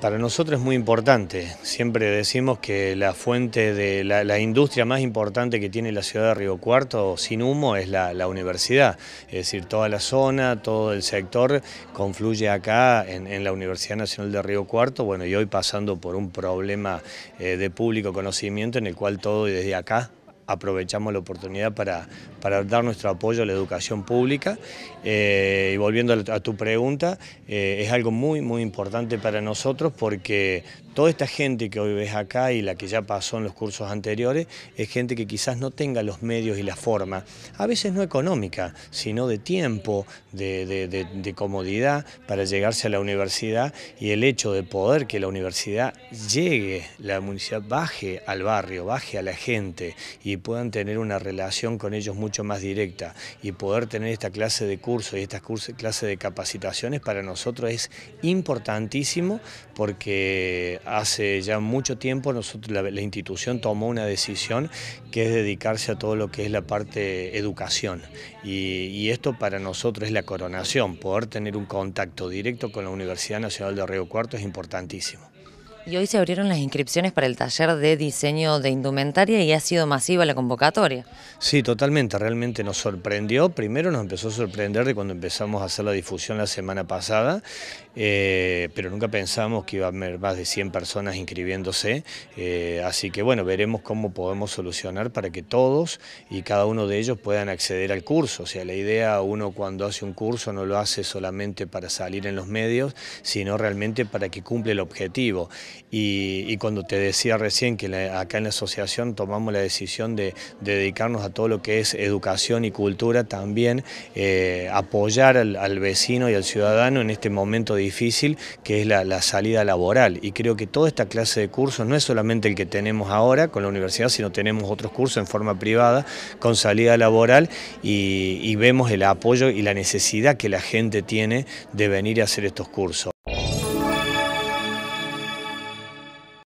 Para nosotros es muy importante, siempre decimos que la fuente de la, industria más importante que tiene la ciudad de Río Cuarto sin humo es la, universidad, es decir, toda la zona, todo el sector confluye acá en, la Universidad Nacional de Río Cuarto, bueno, y hoy pasando por un problema eh, de público conocimiento en el cual todo y desde acá aprovechamos la oportunidad para, para dar nuestro apoyo a la educación pública. Eh, y volviendo a tu pregunta, eh, es algo muy, muy importante para nosotros porque Toda esta gente que hoy ves acá y la que ya pasó en los cursos anteriores es gente que quizás no tenga los medios y la forma, a veces no económica, sino de tiempo, de, comodidad para llegarse a la universidad y el hecho de poder que la universidad llegue, la municipal baje al barrio, baje a la gente y puedan tener una relación con ellos mucho más directa y poder tener esta clase de cursos y esta clase de capacitaciones para nosotros es importantísimo porque hace ya mucho tiempo nosotros, la, institución tomó una decisión que es dedicarse a todo lo que es la parte educación y, y, esto para nosotros es la coronación, poder tener un contacto directo con la Universidad Nacional de Río Cuarto es importantísimo. Y hoy se abrieron las inscripciones para el taller de diseño de indumentaria y ha sido masiva la convocatoria. Sí, totalmente, realmente nos sorprendió. Primero nos empezó a sorprender de cuando empezamos a hacer la difusión la semana pasada, eh, pero nunca pensamos que iba a haber más de 100 personas inscribiéndose. Eh, así que bueno, veremos cómo podemos solucionar para que todos y cada uno de ellos puedan acceder al curso. O sea, la idea uno cuando hace un curso no lo hace solamente para salir en los medios, sino realmente para que cumple el objetivo. Y, cuando te decía recién que acá en la asociación tomamos la decisión de, dedicarnos a todo lo que es educación y cultura, también eh, apoyar al, vecino y al ciudadano en este momento difícil que es la, salida laboral. Y creo que toda esta clase de cursos no es solamente el que tenemos ahora con la universidad, sino tenemos otros cursos en forma privada con salida laboral y, y vemos el apoyo y la necesidad que la gente tiene de venir a hacer estos cursos.